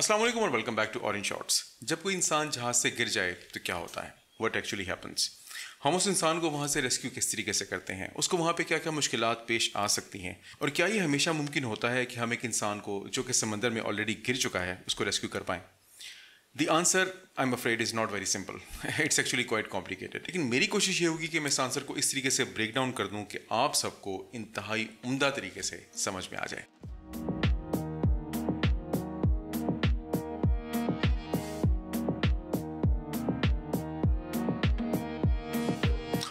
असलम और welcome back to orange shorts जब कोई इंसान जहाज से गिर जाए तो क्या होता है वट एक्चुअली हैपन्स हम उस इंसान को वहाँ से रेस्क्यू किस तरीके से करते हैं उसको वहाँ पे क्या क्या मुश्किल पेश आ सकती हैं और क्या ये हमेशा मुमकिन होता है कि हम एक इंसान को जो कि समंदर में ऑलरेडी गिर चुका है उसको रेस्क्यू कर पाएँ the answer I am afraid is not very simple it's actually quite complicated लेकिन मेरी कोशिश ये होगी कि मैं इस आंसर को इस तरीके से ब्रेक डाउन कर दूँ कि आप सबको इंतहाई उमदा तरीके से समझ में आ जाए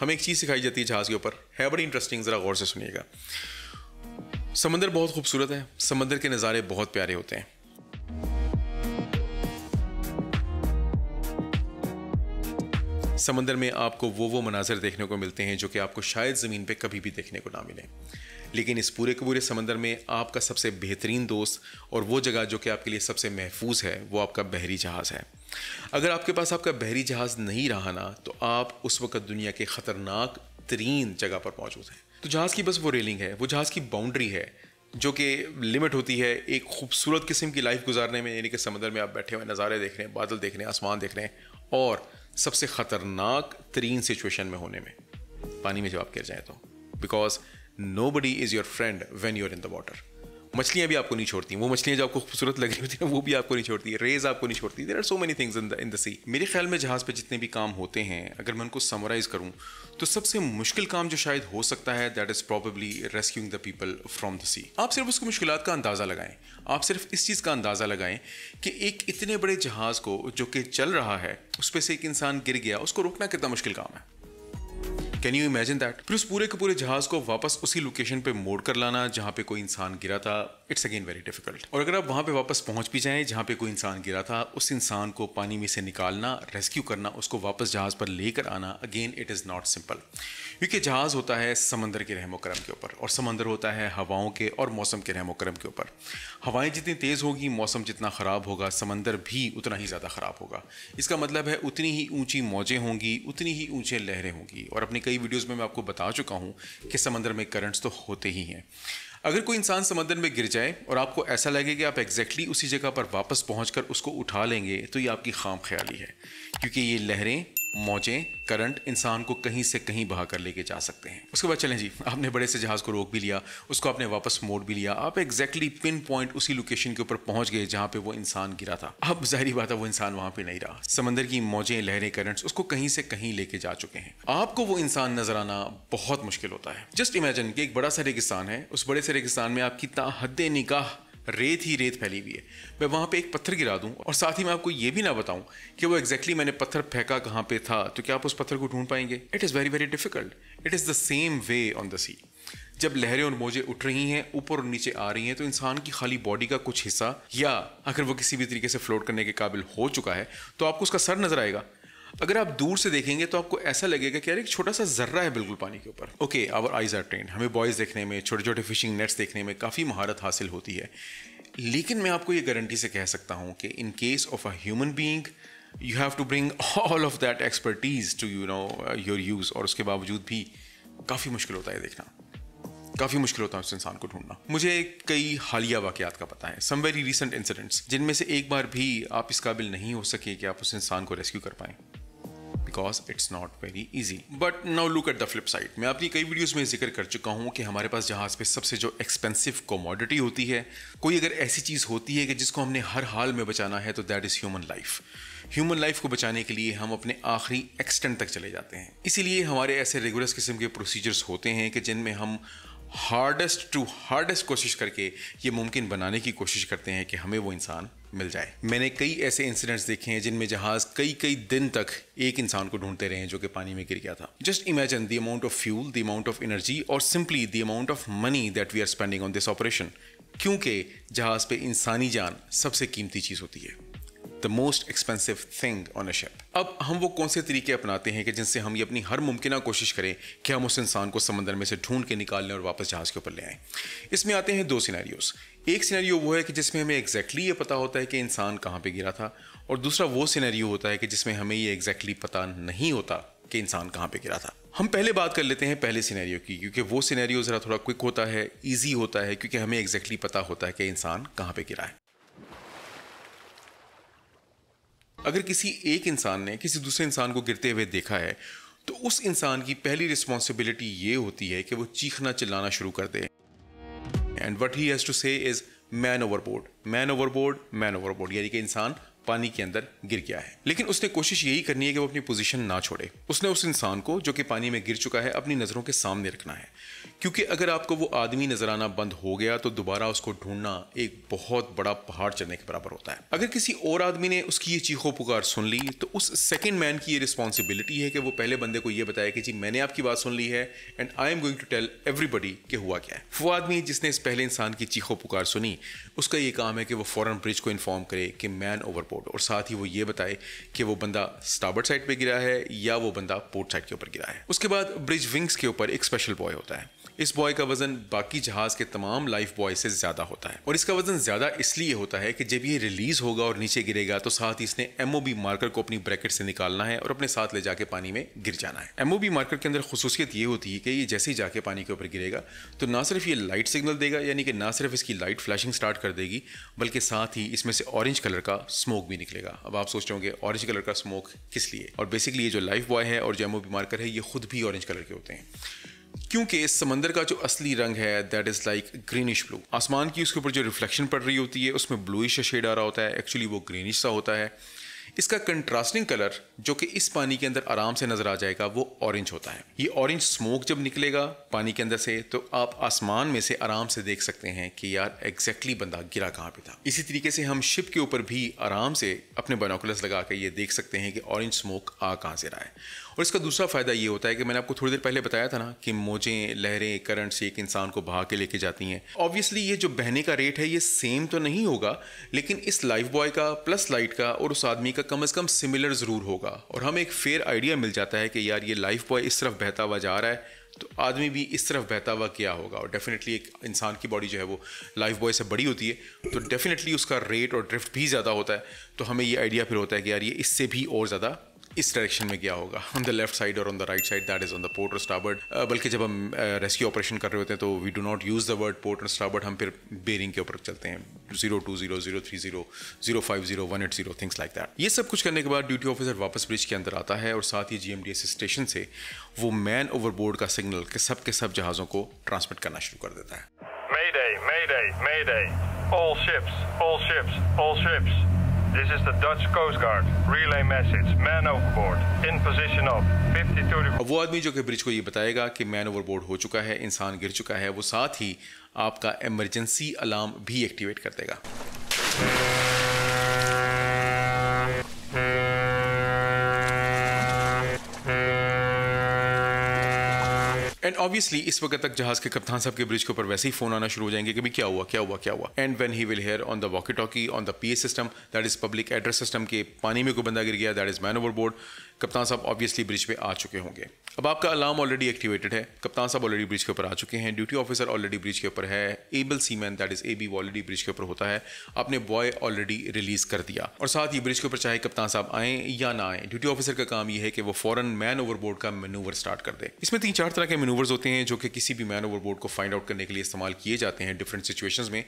हमें एक चीज़ सिखाई जाती है जहाज़ के ऊपर है बड़ी इंटरेस्टिंग ज़रा गौर से सुनिएगा समंदर बहुत खूबसूरत है समंदर के नज़ारे बहुत प्यारे होते हैं समंदर में आपको वो वो मनाजर देखने को मिलते हैं जो कि आपको शायद ज़मीन पे कभी भी देखने को ना मिले लेकिन इस पूरे के पूरे समंदर में आपका सबसे बेहतरीन दोस्त और वो जगह जो कि आपके लिए सबसे महफूज है वो आपका बहरी जहाज़ है अगर आपके पास आपका बहरी जहाज़ नहीं रहा ना तो आप उस वक्त दुनिया के ख़तरनाक तरीन जगह पर मौजूद हैं तो जहाज़ की बस वो रेलिंग है वो जहाज़ की बाउंड्री है जो कि लिमिट होती है एक खूबसूरत किस्म की लाइफ गुजारने में यानी कि समंदर में आप बैठे हुए नज़ारे देख रहे हैं बादल देख रहे हैं आसमान देख रहे हैं और सबसे ख़तरनाक तरीन सिचुएशन में होने में पानी में जवाब कह जाए तो because nobody is your friend when you're in the water मछलियाँ भी आपको नहीं छोड़ती वो मछलियाँ जो आपको खूबसूरत लग रही होती हैं वो भी आपको नहीं छोड़ती रेज आपको नहीं छोड़ती there are so many things in the in the sea मेरे ख्याल में जहाज़ पर जितने भी काम होते हैं अगर मैं उनको समराइज़ करूँ तो सबसे मुश्किल काम जो शायद हो सकता है that is probably rescuing the people from the sea आप सिर्फ उसकी मुश्किल का अंदाज़ा लगाएं आप सिर्फ इस चीज़ का अंदाज़ा लगाएं कि एक इतने बड़े जहाज़ को जो कि चल रहा है उस पर से एक इंसान गिर गया उसको रोकना कितना मुश्किल काम है कैन यू इमेजिन दैट फिर उस पूरे के पूरे जहाज को वापस उसी लोकेशन पे मोड़ कर लाना जहाँ पे कोई इंसान गिरा था इट्स अगेन वेरी डिफिकल्ट और अगर आप वहाँ पे वापस पहुँच भी जाएँ जहाँ पे कोई इंसान गिरा था उस इंसान को पानी में से निकालना रेस्क्यू करना उसको वापस जहाज़ पर लेकर आना again it is not simple क्योंकि जहाज़ होता है समंदर के रहम करम के ऊपर और समंदर होता है हवाओं के और मौसम के रहम करम के ऊपर हवाएं जितनी तेज़ होगी मौसम जितना ख़राब होगा समंदर भी उतना ही ज़्यादा ख़राब होगा इसका मतलब है उतनी ही ऊँची मौजें होंगी उतनी ही ऊंचे लहरें होंगी और अपनी कई वीडियोज़ में मैं आपको बता चुका हूँ कि समंदर में करंट्स तो होते ही हैं अगर कोई इंसान समंदर में गिर जाए और आपको ऐसा लगे कि आप एग्जैक्टली उसी जगह पर वापस पहुँच उसको उठा लेंगे तो ये आपकी खाम ख्याली है क्योंकि ये लहरें मौजें करंट इंसान को कहीं से कहीं बहा कर लेके जा सकते हैं उसके बाद चलें जी आपने बड़े से जहाज़ को रोक भी लिया उसको आपने वापस मोड़ भी लिया आप एग्जैक्टली पिन पॉइंट उसी लोकेशन के ऊपर पहुंच गए जहां पे वो इंसान गिरा था अब जाहिर बात है वो इंसान वहां पे नहीं रहा समंदर की मौजें लहरें करंट्स उसको कहीं से कहीं लेके जा चुके हैं आपको वो इंसान नजर आना बहुत मुश्किल होता है जस्ट इमेजिन कि एक बड़ा सा रेगिस्तान है उस बड़े से रेगिस्तान में आपकी ताहद निकाह रेत ही रेत फैली हुई है मैं वहाँ पे एक पत्थर गिरा दूँ और साथ ही मैं आपको ये भी ना बताऊँ कि वो एग्जैक्टली exactly मैंने पत्थर फेंका कहाँ पे था तो क्या आप उस पत्थर को ढूंढ पाएंगे it is very very difficult it is the same way on the sea जब लहरें और मोजे उठ रही हैं ऊपर और नीचे आ रही हैं तो इंसान की खाली बॉडी का कुछ हिस्सा या अगर वो किसी भी तरीके से फ्लोट करने के काबिल हो चुका है तो आपको उसका सर नजर आएगा अगर आप दूर से देखेंगे तो आपको ऐसा लगेगा कि यार एक छोटा सा जर्रा है बिल्कुल पानी के ऊपर okay our eyes are train हमें बॉयज़ देखने में छोटे छोटे फिशिंग नेट्स देखने में काफ़ी महारत हासिल होती है लेकिन मैं आपको ये गारंटी से कह सकता हूँ कि in case of a human being you have to bring all of that expertise to you know your use और उसके बावजूद भी काफ़ी मुश्किल होता है देखना काफ़ी मुश्किल होता है उस इंसान को ढूंढना मुझे कई हालिया वाकयात का पता है सम वेरी रिसेंट इंसिडेंट्स जिनमें से एक बार भी आप इस काबिल नहीं हो सके कि आप उस इंसान को रेस्क्यू कर पाएँ because it's not very easy but now look at the flip side मैं आपकी कई वीडियोज़ में जिक्र कर चुका हूँ कि हमारे पास जहाज़ पे सबसे जो एक्सपेंसिव कॉमोडिटी होती है कोई अगर ऐसी चीज़ होती है कि जिसको हमने हर हाल में बचाना है तो that is human life human life को बचाने के लिए हम अपने आखिरी एक्सटेंट तक चले जाते हैं इसीलिए हमारे ऐसे रेगुलर किस्म के प्रोसीजर्स होते हैं कि जिनमें हम हार्डेस्ट टू हार्डेस्ट कोशिश करके ये मुमकिन बनाने की कोशिश करते हैं कि हमें वो इंसान मिल जाए मैंने कई ऐसे इंसिडेंट्स देखे हैं जिनमें जहाज़ कई कई दिन तक एक इंसान को ढूंढते रहे जो कि पानी में गिर गया था just imagine the amount of fuel the amount of energy और simply the amount of money that we are spending on this operation क्योंकि जहाज़ पे इंसानी जान सबसे कीमती चीज़ होती है the most expensive thing on a ship अब हम वो कौन से तरीके अपनाते हैं कि जिनसे हम ये अपनी हर मुमकिन कोशिश करें कि हम उस इंसान को समंदर में से ढूंढ के निकाल लें और वापस जहाज़ के ऊपर ले आएँ इसमें आते हैं दो सिनेरियोस एक सीनारी वो है कि जिसमें हमें एग्जैक्टली exactly ये पता होता है कि इंसान कहाँ पर गिरा था और दूसरा वो सीनारी होता है कि जिसमें हमें ये एग्जैक्टली exactly पता नहीं होता कि इंसान कहाँ पर गिरा था हम पहले बात कर लेते हैं पहले सीनारी की क्योंकि वो सीनारी ज़रा थोड़ा क्विक होता है ईजी होता है क्योंकि हमें एग्जैक्टली exactly पता होता है कि इंसान कहाँ पर गिरा है अगर किसी एक इंसान ने किसी दूसरे इंसान को गिरते हुए देखा है तो उस इंसान की पहली रिस्पॉन्सिबिलिटी ये होती है कि वो चीखना चिल्लाना शुरू कर दे and what he has to say is man overboard man overboard man overboard यानी कि इंसान पानी के अंदर गिर गया है लेकिन उसने कोशिश यही करनी है कि वो अपनी पोजीशन ना छोड़े उसने उस इंसान को जो कि पानी में गिर चुका है अपनी नज़रों के सामने रखना है क्योंकि अगर आपको वो आदमी नजर आना बंद हो गया तो दोबारा उसको ढूंढना एक बहुत बड़ा पहाड़ चढ़ने के बराबर होता है अगर किसी और आदमी ने उसकी ये चीखों पुकार सुन ली तो उस सेकेंड मैन की ये रिस्पॉन्सिबिलिटी है कि वो पहले बंदे को ये बताया कि जी मैंने आपकी बात सुन ली है and I am going to tell everybody कि हुआ क्या है वो आदमी जिसने इस पहले इंसान की चीखों पुकार सुनी उसका ये काम है कि वो फॉरन ब्रिज को इन्फॉर्म करे कि मैन ओवर रिपोर्ट और साथ ही वो ये बताए कि वो बंदा स्टार्बर्ड साइड पर गिरा है या वो बंदा पोर्ट साइड के ऊपर गिरा है उसके बाद ब्रिज विंग्स के ऊपर एक स्पेशल बॉय होता है इस बॉय का वजन बाकी जहाज के तमाम लाइफ बॉय से ज्यादा होता है और इसका वजन ज्यादा इसलिए होता है कि जब ये रिलीज होगा और नीचे गिरेगा तो साथ ही इसने बी मार्कर को अपनी ब्रैकेट से निकालना है और अपने साथ ले जाके पानी में गिर जाना है बी मार्कर के अंदर खसूसियत ये होती है कि ये जैसे ही जाके पानी के ऊपर गिरेगा तो ना सिर्फ ये लाइट सिग्नल देगा यानी कि ना सिर्फ इसकी लाइट फ्लैशिंग स्टार्ट कर देगी बल्कि साथ ही इसमें से ऑरेंज कलर का स्मोक भी निकलेगा अब आप सोच रहे होंगे ऑरेंज कलर का स्मोक किस लिए और बेसिकली ये जो लाइफ बॉय है और जो बी मार्कर है ये खुद भी ऑरेंज कलर के होते हैं क्योंकि इस समंदर का जो असली रंग है that is like greenish blue आसमान की उसके ऊपर जो रिफ्लेक्शन पड़ रही होती है उसमें ब्लूइश शेड आ रहा होता है एक्चुअली वो ग्रीनिश सा होता है इसका कंट्रास्टिंग कलर जो कि इस पानी के अंदर आराम से नजर आ जाएगा वो ऑरेंज होता है ये ऑरेंज स्मोक जब निकलेगा पानी के अंदर से तो आप आसमान में से आराम से देख सकते हैं कि यार एग्जैक्टली बंदा गिरा कहाँ पे था इसी तरीके से हम शिप के ऊपर भी आराम से अपने बनोकुलस लगा कर ये देख सकते हैं कि ऑरेंज स्मोक आ कहाँ से रहा है और इसका दूसरा फ़ायदा ये होता है कि मैंने आपको थोड़ी देर पहले बताया था ना कि मोजें लहरें करंट से एक इंसान को बहा के लेके जाती हैं ऑब्वियसली ये जो बहने का रेट है ये सेम तो नहीं होगा लेकिन इस लाइफ बॉय का प्लस लाइट का और उस आदमी का कम अज़ कम सिमिलर ज़रूर होगा और हमें एक फेयर आइडिया मिल जाता है कि यार ये लाइफ बॉय इस तरफ बहता हुआ जा रहा है तो आदमी भी इस तरफ बहता हुआ क्या होगा और डेफिनेटली एक इंसान की बॉडी जो है वो लाइफ बॉय से बड़ी होती है तो डेफिनेटली उसका रेट और ड्रिफ्ट भी ज़्यादा होता है तो हमें ये आइडिया फिर होता है कि यार ये इससे भी और ज़्यादा इस डायरेक्शन में गया होगा ऑन द लेफ्ट साइड और on the right side that is on the port और स्टार्बर्ड बल्कि जब हम रेस्क्यू uh, ऑपरेशन कर रहे होते हैं तो we do not use the word port और स्टार्बर्ड हम फिर बेरिंग के ऊपर चलते हैं zero two zero zero three zero zero five zero one eight zero things like that ये सब कुछ करने के बाद ड्यूटी ऑफिसर वापस ब्रिज के अंदर आता है और साथ ही G M D S station से वो मैन ओवर बोर्ड का सिग्नल के सब के सब जहाज़ों को ट्रांसमिट करना शुरू कर देता है Mayday, Mayday, Mayday. All ships, all ships, all ships. This is the Dutch Coast Guard. Relay message. Man overboard. In position of 52. वो आदमी जो कि ब्रिज को ये बताएगा कि मैन ओवरबोर्ड हो चुका है इंसान गिर चुका है वो साथ ही आपका इमरजेंसी अलार्म भी एक्टिवेट कर देगा एंड ऑब्वियसली इस वक्त तक जहाज के कप्तान साहब के ब्रिज के ऊपर वैसे ही फोन आना शुरू हो जाएंगे कि क्या हुआ क्या हुआ क्या हुआ and when he will hear on the walkie talkie on the P system that is public address system के पानी में कोई बंदा गिर गया that is man overboard कप्तान साहब ऑब्वियसली ब्रिज पे आ चुके होंगे अब आपका अलार्म ऑलरेडी एक्टिवेटेड है कप्तान साहब ऑलरेडी ब्रिज के ऊपर आ चुके हैं ड्यूटी ऑफिसर ऑलरेडी ब्रिज के ऊपर है able seaman that is A B already bridge के ऊपर होता है आपने बॉय ऑलरेडी रिलीज कर दिया और साथ ही ब्रिज के ऊपर चाहे कप्तान साहब आए या ना आए ड्यूटी ऑफिसर का काम यह है कि वो फॉरन मैन ओवर बोर्ड का मेनूवर स्टार्ट कर दे इसमें तीन चार तरह के मेनूवर्स होते हैं जो कि किसी भी मैन ओवर बोर्ड को फाइंड आउट करने के लिए इस्तेमाल किए जाते हैं डिफरेंट सिचुएशन में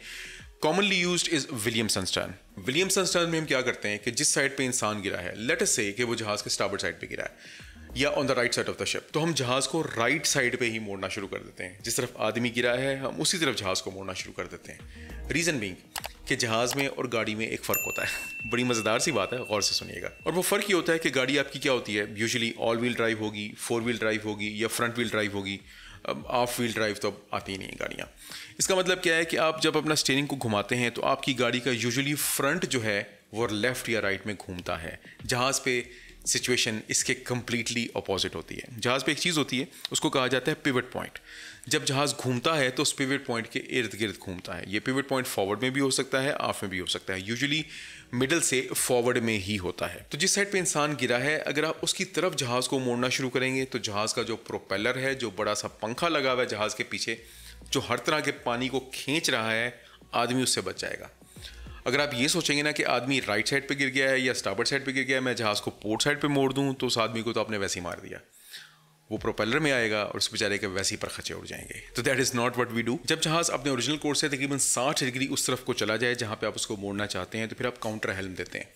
commonly use is William turn William turn में हम क्या करते हैं कि जिस साइड पे इंसान गिरा है लेट से कि वो जहाज के स्टार्बर साइड पे गिरा है या on the right side of the ship तो हम जहाज को राइट साइड पे ही मोड़ना शुरू कर देते हैं जिस तरफ आदमी गिरा है हम उसी तरफ जहाज को मोड़ना शुरू कर देते हैं रीजन बींग कि जहाज में और गाड़ी में एक फ़र्क होता है बड़ी मज़ेदार सी बात है गौर से सुनिएगा और वो फ़र्क ये होता है कि गाड़ी आपकी क्या होती है यूजली ऑल व्हील ड्राइव होगी फोर व्हील ड्राइव होगी या फ्रंट व्हील ड्राइव होगी ऑफ व्हील ड्राइव तो आती नहीं है गाड़ियाँ इसका मतलब क्या है कि आप जब अपना स्टेयरिंग को घुमाते हैं तो आपकी गाड़ी का यूजुअली फ्रंट जो है वो लेफ़्ट या राइट में घूमता है जहाज़ पे सिचुएशन इसके कम्प्लीटली अपोजिट होती है जहाज़ पे एक चीज़ होती है उसको कहा जाता है पिवट पॉइंट जब जहाज़ घूमता है तो उस पिवट पॉइंट के इर्द गिर्द घूमता है ये पिवट पॉइंट फॉरवर्ड में भी हो सकता है आफ में भी हो सकता है यूजुअली मिडल से फॉरवर्ड में ही होता है तो जिस साइड पे इंसान गिरा है अगर आप उसकी तरफ जहाज़ को मोड़ना शुरू करेंगे तो जहाज़ का जो प्रोपेलर है जो बड़ा सा पंखा लगा हुआ है जहाज़ के पीछे जो हर तरह के पानी को खींच रहा है आदमी उससे बच जाएगा अगर आप ये सोचेंगे ना कि आदमी राइट साइड पे गिर गया है या स्टाबर साइड पे गिर गया है मैं जहाज़ को पोर्ट साइड पे मोड़ दूँ तो उस आदमी को तो आपने वैसे ही मार दिया वो प्रोपेलर में आएगा और उस बेचारे के वैसे ही पर खचे उड़ जाएंगे तो that is not what we do जब जहाज अपने ओरिजिनल कोर्स से तकरीबन साठ डिग्री उस तरफ को चला जाए जहाँ पे आप उसको मोड़ना चाहते हैं तो फिर आप काउंटर हेल्म देते हैं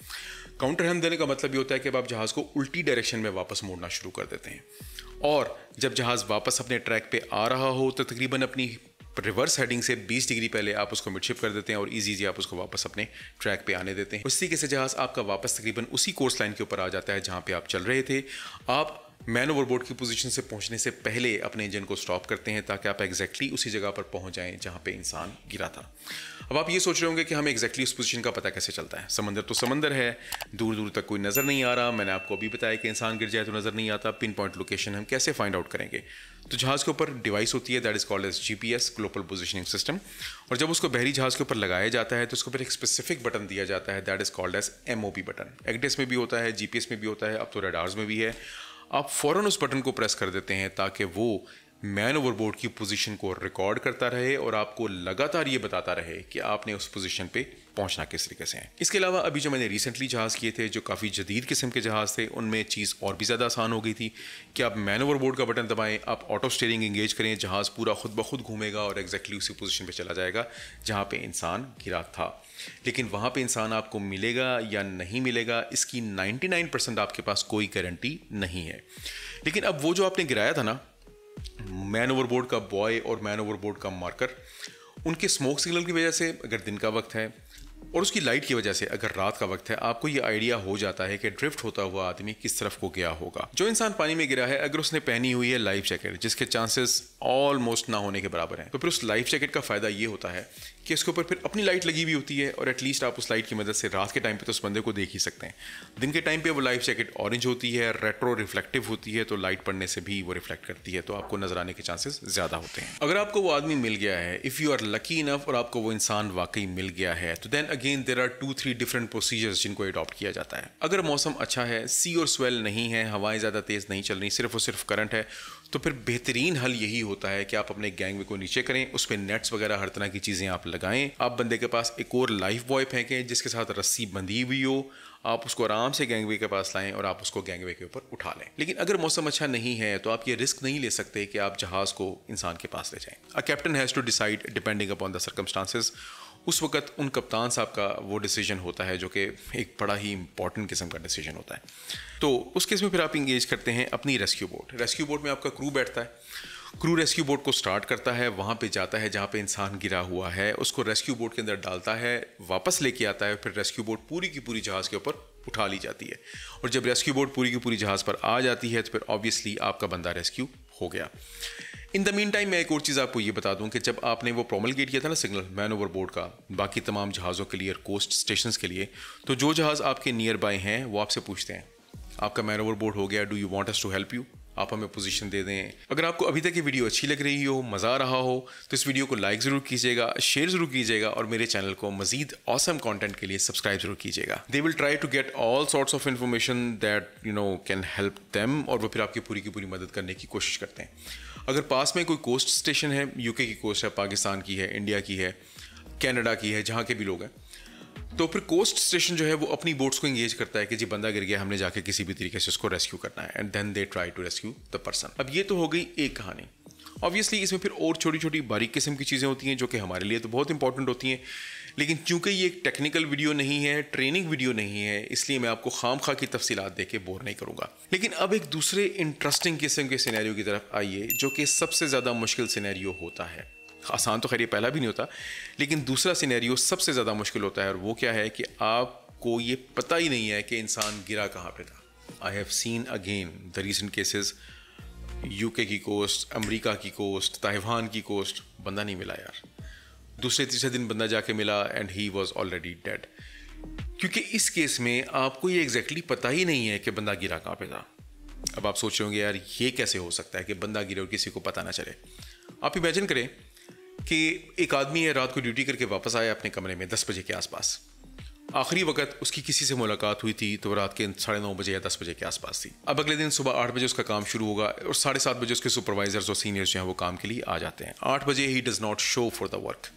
काउंटर हेल्म देने का मतलब ये होता है कि आप जहाज़ को उल्टी डायरेक्शन में वापस मोड़ना शुरू कर देते हैं और जब जहाज़ वापस अपने ट्रैक पे आ रहा हो तो तकरीबन अपनी रिवर्स हेडिंग से 20 डिग्री पहले आप उसको मिडशिप कर देते हैं और इजी इजी आप उसको वापस अपने ट्रैक पे आने देते हैं उस तरीके से जहाज़ आपका वापस तकरीबन उसी कोर्स लाइन के ऊपर आ जाता है जहाँ पे आप चल रहे थे आप मैन ओवरबोर्ड की पोजीशन से पहुंचने से पहले अपने इंजन को स्टॉप करते हैं ताकि आप एग्जैक्टली उसी जगह पर पहुंच जाएं जहां पे इंसान गिरा था अब आप ये सोच रहे होंगे कि हमें एग्जैक्टली उस पोजीशन का पता कैसे चलता है समंदर तो समंदर है दूर दूर तक कोई नज़र नहीं आ रहा मैंने आपको अभी बताया कि इंसान गिर जाए तो नज़र नहीं आता पिन पॉइंट लोकेशन हम कैसे फाइंड आउट करेंगे तो जहाज़ के ऊपर डिवाइस होती है that is called as G global positioning system और जब उसको बहरी जहाज़ के ऊपर लगाया जाता है तो उसके ऊपर एक स्पेसिफिक बटन दिया जाता है that is called as M button एगडेस में भी होता है जी में भी होता है अब तो रेडार्स में भी है आप फ़ौर उस बटन को प्रेस कर देते हैं ताकि वो मैन ओवरबोर्ड की पोजीशन को रिकॉर्ड करता रहे और आपको लगातार ये बताता रहे कि आपने उस पोजीशन पे पहुंचना किस तरीके से है इसके अलावा अभी जो मैंने रिसेंटली जहाज किए थे जो काफ़ी जदीद किस्म के जहाज थे उनमें चीज़ और भी ज़्यादा आसान हो गई थी कि आप मैन ओवर बोर्ड का बटन दबाएं आप ऑटो स्टेयरिंग इंगेज करें जहाज़ पूरा खुद ब खुद घूमेगा और एग्जैक्टली उसी पोजिशन पर चला जाएगा जहाँ पर इंसान गिरा था लेकिन वहाँ पर इंसान आपको मिलेगा या नहीं मिलेगा इसकी परसेंट आपके पास कोई गारंटी नहीं है लेकिन अब वो जो आपने गिराया था ना मैन ओवरबोर्ड का बॉय और मैन ओवरबोर्ड का मार्कर उनके स्मोक सिग्नल की वजह से अगर दिन का वक्त है और उसकी लाइट की वजह से अगर रात का वक्त है आपको ये आइडिया हो जाता है कि ड्रिफ्ट होता हुआ आदमी किस तरफ को गया होगा जो इंसान पानी में गिरा है अगर उसने पहनी हुई है लाइफ जैकेट जिसके चांसेस ऑलमोस्ट ना होने के बराबर हैं तो फिर उस लाइफ जैकेट का फायदा ये होता है कि इसके ऊपर फिर अपनी लाइट लगी हुई होती है और एटलीस्ट आप उस लाइट की मदद से रात के टाइम पे तो उस बंदे को देख ही सकते हैं दिन के टाइम पे वो लाइफ जैकेट ऑरेंज होती है रेट्रो रिफ्लेक्टिव होती है तो लाइट पड़ने से भी वो रिफ्लेक्ट करती है तो आपको नजर आने के चांसेस ज्यादा होते हैं अगर आपको वो आदमी मिल गया है if you are lucky enough और आपको वो इंसान वाकई मिल गया है तो then again again there are two three different procedures जिनको अडॉप्ट किया जाता है अगर मौसम अच्छा है सी और स्वेल नहीं है हवाएं ज़्यादा तेज़ नहीं चल रही सिर्फ और सिर्फ करंट है तो फिर बेहतरीन हल यही होता है कि आप अपने गैंग को नीचे करें उस पर नेट्स वगैरह हर तरह की चीज़ें आप लगाएं आप बंदे के पास एक और लाइफ बॉय फेंकें जिसके साथ रस्सी बंधी हुई हो आप उसको आराम से गैंगवे के पास लाएं और आप उसको गैंगवे के ऊपर उठा लें लेकिन अगर मौसम अच्छा नहीं है तो आप ये रिस्क नहीं ले सकते कि आप जहाज़ को इंसान के पास ले जाएं a captain has to decide depending upon the circumstances उस वक्त उन कप्तान साहब का वो डिसीजन होता है जो कि एक बड़ा ही इंपॉर्टेंट किस्म का डिसीजन होता है तो उस केस में फिर आप इंगेज करते हैं अपनी रेस्क्यू बोट रेस्क्यू बोट में आपका क्रू बैठता है क्रू रेस्क्यू बोट को स्टार्ट करता है वहाँ पे जाता है जहाँ पे इंसान गिरा हुआ है उसको रेस्क्यू बोट के अंदर डालता है वापस लेके आता है फिर रेस्क्यू बोट पूरी की पूरी जहाज़ के ऊपर उठा ली जाती है और जब रेस्क्यू बोट पूरी की पूरी जहाज़ पर आ जाती है तो फिर ऑब्वियसली आपका बंदा रेस्क्यू हो गया इन द मीन टाइम मैं एक और चीज़ आपको ये बता दूं कि जब आपने वो प्रोमलगेट किया था ना सिग्नल मैन ओवर बोर्ड का बाकी तमाम जहाज़ों के लिए कोस्ट स्टेशन के लिए तो जो जहाज़ आपके नियर बाय हैं वो आपसे पूछते हैं आपका मैन ओवर बोर्ड हो गया do you want us to help you आप हमें पोजीशन दे दें अगर आपको अभी तक ये वीडियो अच्छी लग रही हो मज़ा आ रहा हो तो इस वीडियो को लाइक ज़रूर कीजिएगा शेयर ज़रूर कीजिएगा और मेरे चैनल को मजीद ऑसम कंटेंट के लिए सब्सक्राइब ज़रूर कीजिएगा they will try to get all sorts of information that you know can help them और वो फिर आपकी पूरी की पूरी मदद करने की कोशिश करते हैं अगर पास में कोई कोस्ट स्टेशन है यूके की कोस्ट है पाकिस्तान की है इंडिया की है कनाडा की है जहाँ के भी लोग हैं तो फिर कोस्ट स्टेशन जो है वो अपनी बोट्स को इंगेज करता है कि जी बंदा गिर गया हमने जाके किसी भी तरीके से उसको रेस्क्यू करना है and then they try to rescue the person अब ये तो हो गई एक कहानी ऑब्वियसली इसमें फिर और छोटी छोटी बारीक किस्म की चीज़ें होती हैं जो कि हमारे लिए तो बहुत इंपॉर्टेंट होती हैं लेकिन चूंकि ये एक टेक्निकल वीडियो नहीं है ट्रेनिंग वीडियो नहीं है इसलिए मैं आपको खाम खा की तफसीत दे के बोर नहीं करूँगा लेकिन अब एक दूसरे इंटरेस्टिंग किस्म के सीनैरियो की तरफ आइए जो कि सबसे ज़्यादा मुश्किल सीनैरियो होता है आसान तो खैर ये पहला भी नहीं होता लेकिन दूसरा सीनैरियो सबसे ज़्यादा मुश्किल होता है और वो क्या है कि आपको ये पता ही नहीं है कि इंसान गिरा कहाँ पे था I have seen again the recent cases UK की कोस्ट अमेरिका की कोस्ट ताइवान की कोस्ट बंदा नहीं मिला यार दूसरे तीसरे दिन बंदा जाके मिला and he was already dead क्योंकि इस केस में आपको ये एग्जैक्टली exactly पता ही नहीं है कि बंदा गिरा कहाँ पे था अब आप सोच रहे होंगे यार ये कैसे हो सकता है कि बंदा गिरे और किसी को पता ना चले आप इमेजिन करें कि एक आदमी है रात को ड्यूटी करके वापस आया अपने कमरे में दस बजे के आसपास आखिरी वक्त उसकी किसी से मुलाकात हुई थी तो रात के साढ़े नौ बजे या दस बजे के आसपास थी अब अगले दिन सुबह आठ बजे उसका काम शुरू होगा और साढ़े सात बजे उसके सुपरवाइजर्स और सीनियर्स जो हैं वो काम के लिए आ जाते हैं आठ बजे he does not show for the work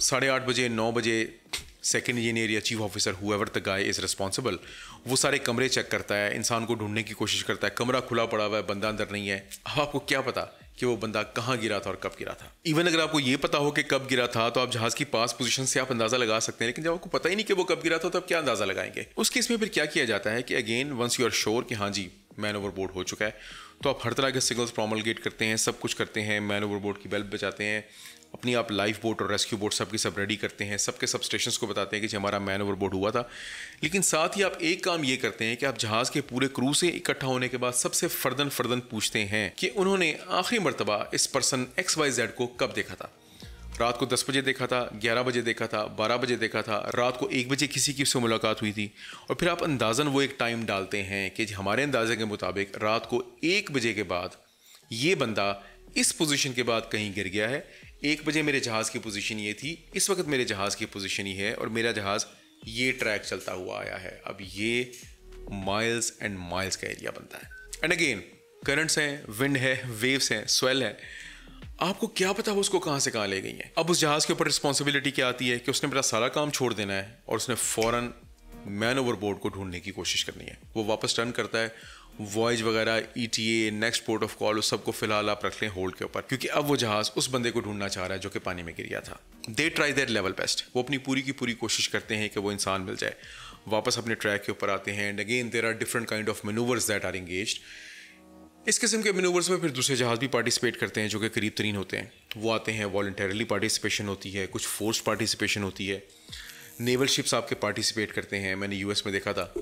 साढ़े आठ बजे नौ बजे सेकेंड इंजीनियर या chief officer whoever the guy is responsible वो सारे कमरे चेक करता है इंसान को ढूंढने की कोशिश करता है कमरा खुला पड़ा हुआ है बंदा अंदर नहीं है अब आपको क्या पता कि वो बंदा कहाँ गिरा था और कब गिरा था इवन अगर आपको ये पता हो कि कब गिरा था तो आप जहाज़ की पास पोजीशन से आप अंदाज़ा लगा सकते हैं लेकिन जब आपको पता ही नहीं कि वो कब गिरा था तो आप क्या अंदाज़ा लगाएंगे उस केस में फिर क्या किया जाता है कि again once you are sure कि हाँ जी मैन ओवर बोर्ड हो चुका है तो आप हर तरह के सिग्नल्स प्रोमोलगेट करते हैं सब कुछ करते हैं मैन ओवर बोर्ड की बेल्ब बचाते हैं अपनी आप लाइफ बोट और रेस्क्यू बोट सब की सब रेडी करते हैं सबके सब स्टेशन को बताते हैं कि हमारा मैन ओवर बोट हुआ था लेकिन साथ ही आप एक काम ये करते हैं कि आप जहाज़ के पूरे क्रू से इकट्ठा होने के बाद सबसे फर्दन फर्दन पूछते हैं कि उन्होंने आखिरी मरतबा इस पर्सन एक्स वाई जेड को कब देखा था रात को 10 बजे देखा था 11 बजे देखा था 12 बजे देखा था रात को 1 बजे किसी की उससे मुलाकात हुई थी और फिर आप अंदाज़न वो एक टाइम डालते हैं कि हमारे अंदाजे के मुताबिक रात को एक बजे के बाद ये बंदा इस पोजीशन के बाद कहीं गिर गया है एक बजे मेरे जहाज़ की पोजीशन ये थी इस वक्त मेरे जहाज़ की पोजीशन ही है और मेरा जहाज़ ये ट्रैक चलता हुआ आया है अब ये माइल्स एंड माइल्स का एरिया बनता है एंड अगेन करंट्स हैं विंड है वेव्स हैं स्वेल है आपको क्या पता वो उसको कहाँ से कहाँ ले गई है अब उस जहाज़ के ऊपर रिस्पॉन्सिबिलिटी क्या आती है कि उसने मेरा सारा काम छोड़ देना है और उसने फ़ौरन मैन ओवर बोर्ड को ढूंढने की कोशिश करनी है वो वापस टर्न करता है वॉयज वगैरह E T A next port of call उस सबको फिलहाल आप रख लें होल्ड के ऊपर क्योंकि अब वो जहाज़ उस बंदे को ढूंढना चाह रहा है जो कि पानी में गिर गया था they try their level best वो अपनी पूरी की पूरी कोशिश करते हैं कि वो इंसान मिल जाए वापस अपने ट्रैक के ऊपर आते हैं and again there are different kind of manoeuvres that are engage इस किस्म के मनूवर्स में फिर दूसरे जहाज़ भी पार्टिसिपेट करते हैं जो कि करीब तरीन होते हैं वो आते हैं वॉल्टरली पार्टिसिपेशन होती है कुछ फोर्स पार्टिसिपेशन होती है नेवल शिप्स आपके पार्टिसिपेट करते हैं मैंने यूएस में देखा था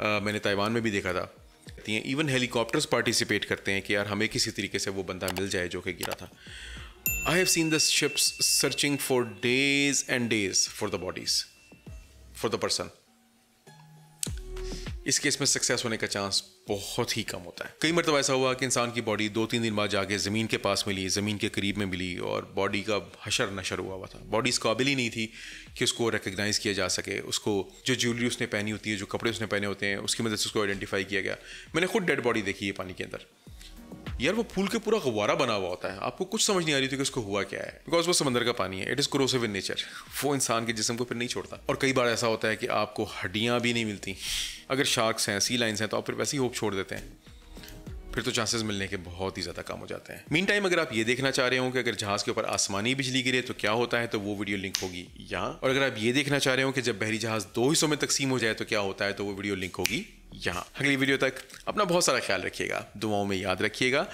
आ, मैंने ताइवान में भी देखा था करती हैं इवन हेलीकॉप्टर्स पार्टिसिपेट करते हैं कि यार हमें किसी तरीके से वो बंदा मिल जाए जो कि गिरा था I have seen the ships searching for days and days for the bodies for the person इस केस में सक्सेस होने का चांस बहुत ही कम होता है कई मरतब ऐसा हुआ कि इंसान की बॉडी दो तीन दिन बाद जाके ज़मीन के पास मिली ज़मीन के करीब में मिली और बॉडी का हशर नशर हुआ हुआ था बॉडी इस काबिल ही नहीं थी कि उसको रिकगनाइज़ किया जा सके उसको जो ज्वेलरी उसने पहनी होती है जो कपड़े उसने पहने होते हैं उसकी मदद से उसको आइडेंटिफाई किया गया मैंने खुद डेड बॉडी देखी है पानी के अंदर यार वो फूल के पूरा गुब्बारा बना हुआ होता है आपको कुछ समझ नहीं आ रही थी कि उसको हुआ क्या है बिकॉज वो समंदर का पानी है it is corrosive in nature वो इंसान के जिसम को फिर नहीं छोड़ता और कई बार ऐसा होता है कि आपको हड्डियाँ भी नहीं मिलती अगर शार्क्स हैं सी लाइन्स हैं तो आप फिर वैसे ही होप छोड़ देते हैं फिर तो चांसेस मिलने के बहुत ही ज़्यादा कम हो जाते हैं मीन टाइम अगर आप ये देखना चाह रहे हो कि अगर जहाज़ के ऊपर आसमानी बिजली गिरे तो क्या होता है तो वो वीडियो लिंक होगी यहाँ और अगर आप ये देखना चाह रहे हो कि जब बहरी जहाज़ दो हिस्सों में तकसीम हो जाए तो क्या होता है तो वो वीडियो लिंक होगी यहाँ अगली वीडियो तक अपना बहुत सारा ख्याल रखिएगा दुआओं में याद रखिएगा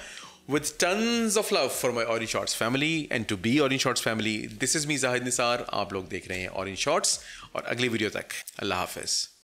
with tons of love for my orange shorts family and to be orange shorts family this is me Zahid Nisar आप लोग देख रहे हैं ऑरेंज शॉर्ट्स और अगली वीडियो तक अल्लाह हाफिज़